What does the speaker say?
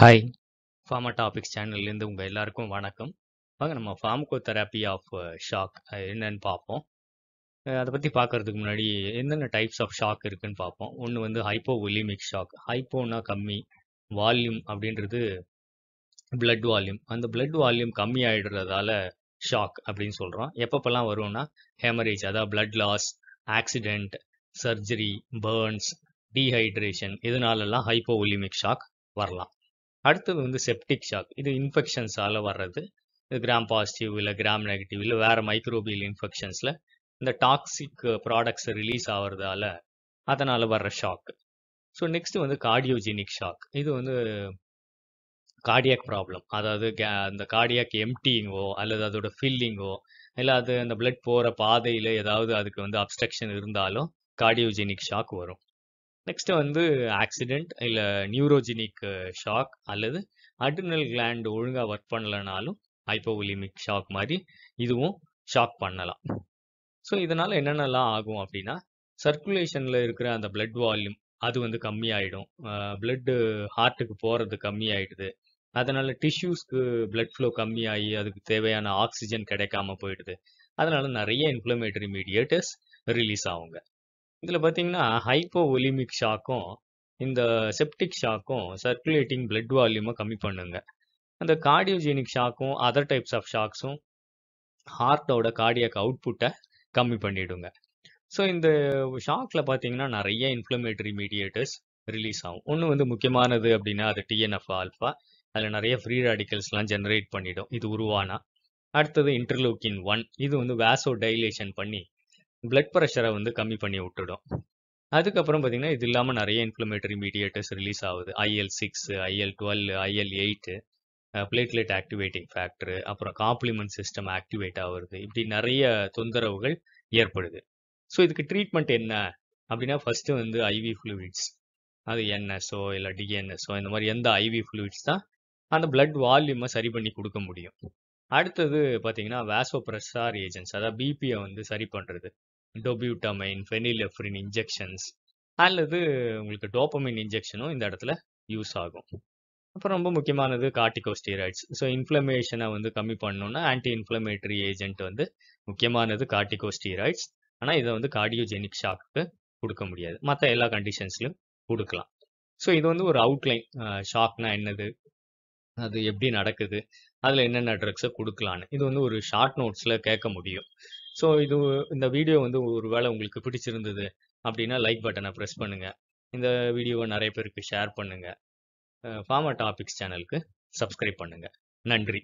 Hi pharma topics சேனல்லேருந்து உங்கள் எல்லாருக்கும் வணக்கம் வாங்க நம்ம ஃபார்முகோ தெரப்பி ஆஃப் ஷாக் என்னன்னு பார்ப்போம் அதை பற்றி பார்க்குறதுக்கு முன்னாடி என்னென்ன டைப்ஸ் ஆஃப் ஷாக் இருக்குதுன்னு பார்ப்போம் ஒன்று வந்து ஹைப்போ ஒலிமிக் ஷாக் ஹைப்போனா கம்மி வால்யூம் அப்படின்றது பிளட் வால்யூம் அந்த பிளட் வால்யூம் கம்மி ஆகிடுறதால ஷாக் அப்படின்னு சொல்கிறோம் எப்பப்பெல்லாம் வரும்னா ஹேமரேஜ் அதாவது blood loss accident surgery burns dehydration இதனாலெல்லாம் ஹைப்போ ஒலிமிக் ஷாக் வரலாம் அடுத்தது வந்து செப்டிக் ஷாக் இது இன்ஃபெக்ஷன்ஸால் வர்றது இது கிராம் பாசிட்டிவ் இல்லை கிராம் நெகட்டிவ் இல்லை வேறு மைக்ரோபியல் இன்ஃபெக்ஷன்ஸில் இந்த டாக்ஸிக் ப்ராடக்ட்ஸ் ரிலீஸ் ஆகிறதால அதனால் வர்ற ஷாக் ஸோ நெக்ஸ்ட் வந்து கார்டியோஜெனிக் ஷாக் இது வந்து கார்டியாக் ப்ராப்ளம் அதாவது கே அந்த கார்டியாக் எம்டிங்கோ அல்லது அதோட ஃபில்லிங்கோ இல்லை அது அந்த பிளட் போகிற பாதையில் ஏதாவது அதுக்கு வந்து அப்ஸ்ட்ரக்ஷன் இருந்தாலும் கார்டியோஜெனிக் ஷாக் வரும் நெக்ஸ்ட் வந்து ஆக்சிடென்ட் இல்லை நியூரோஜினிக் ஷாக் அல்லது அட்ரினல் கிளாண்ட் ஒழுங்காக ஒர்க் பண்ணலனாலும் ஹைப்போவிலிமிக் ஷாக் மாதிரி இதுவும் ஷாக் பண்ணலாம் ஸோ இதனால் என்னென்னலாம் ஆகும் அப்படின்னா சர்க்குலேஷனில் இருக்கிற அந்த பிளட் வால்யூம் அது வந்து கம்மியாயிடும் பிளட்டு ஹார்ட்டுக்கு போகிறது கம்மியாயிடுது அதனால் டிஷ்யூஸ்க்கு பிளட் ஃப்ளோ கம்மியாகி அதுக்கு தேவையான ஆக்சிஜன் கிடைக்காம போயிடுது அதனால் நிறைய இன்ஃப்ளமேட்டரி மீடியேட்டர்ஸ் ரிலீஸ் ஆகுங்க இதில் பார்த்தீங்கன்னா, ஹைப்போவொலிமிக் ஷாக்கும், இந்த செப்டிக் ஷாக்கும் சர்க்குலேட்டிங் பிளட் வால்யூமை கம்மி பண்ணுங்க. அந்த கார்டியோஜெனிக் ஷாக்கும், அதர் டைப்ஸ் ஆஃப் ஷாக்ஸும் ஹார்ட்டோட கார்டியாக் அவுட்புட்டை கம்மி பண்ணிவிடுங்க ஸோ, இந்த ஷாக்ல பார்த்தீங்கன்னா, நிறைய இன்ஃப்ளமேட்டரி மீடியேட்டர்ஸ் ரிலீஸ் ஆகும். ஒன்று வந்து முக்கியமானது அப்படின்னா அது டிஎன்எஃப் ஆல்ஃபா அதில் நிறைய ஃப்ரீ ரேடிக்கல்ஸ்லாம் ஜென்ரேட் பண்ணிவிடும் இது உருவானா. அடுத்தது இன்டர்லூக்கின் ஒன் இது வந்து வேசோ டைலேஷன் பண்ணி பிளட் ப்ரெஷரை வந்து கம்மி பண்ணி விட்டுடும் அதுக்கப்புறம் பார்த்திங்கன்னா இது இல்லாமல் நிறைய இன்ஃப்ளமேட்டரி மீடியேட்டர்ஸ் ரிலீஸ் ஆகுது IL six IL twelve IL eight platelet activating factor அப்புறம் காம்ப்ளிமெண்ட் சிஸ்டம் ஆக்டிவேட் ஆகுறது இப்படி நிறைய தொந்தரவுகள் ஏற்படுது ஸோ இதுக்கு ட்ரீட்மெண்ட் என்ன அப்படின்னா ஃபஸ்ட்டு வந்து ஐவி ஃப்ளூயிட்ஸ் அது என்எஸ்ஓ இல்லை டிஎன்எஸ்ஓ இந்த மாதிரி எந்த ஐவி ஃப்ளூயிட்ஸ் தான் அந்த பிளட் வால்யூமை சரி பண்ணி கொடுக்க முடியும் அடுத்தது பார்த்தீங்கன்னா வேசோ பிரசார் ஏஜென்ட்ஸ் அதாவது பிபியை வந்து சரி பண்ணுறது டொபியூட்டமைன் ஃபெனிலெஃப்ரின் இன்ஜெக்ஷன்ஸ் அல்லது உங்களுக்கு டோப்பமின் இன்ஜெக்ஷனும் இந்த இடத்துல யூஸ் ஆகும் அப்புறம் ரொம்ப முக்கியமானது கார்டிகோஸ்டீராய்ட்ஸ் ஸோ இன்ஃப்ளமேஷனை வந்து கம்மி பண்ணணும்னா ஆன்டி இன்ஃப்ளமேட்டரி ஏஜென்ட் வந்து முக்கியமானது கார்டிகோஸ்டீராய்ட்ஸ் ஆனால் இதை வந்து கார்டியோஜெனிக் ஷாக்கு கொடுக்க முடியாது மற்ற எல்லா கண்டிஷன்ஸ்லையும் கொடுக்கலாம் ஸோ இது வந்து ஒரு அவுட்லைன் ஷாக்னா என்னது அது எப்படி நடக்குது அதில் என்னென்ன ட்ரக்ஸை கொடுக்கலான்னு இது வந்து ஒரு ஷார்ட் நோட்ஸில் கேட்க முடியும் ஸோ இது இந்த வீடியோ வந்து ஒரு வேளை உங்களுக்கு பிடிச்சிருந்தது அப்படின்னா லைக் பட்டனை ப்ரெஸ் பண்ணுங்கள் இந்த வீடியோவை நிறைய பேருக்கு ஷேர் பண்ணுங்கள் ஃபார்மா டாபிக்ஸ் சேனலுக்கு சப்ஸ்கிரைப் பண்ணுங்கள் நன்றி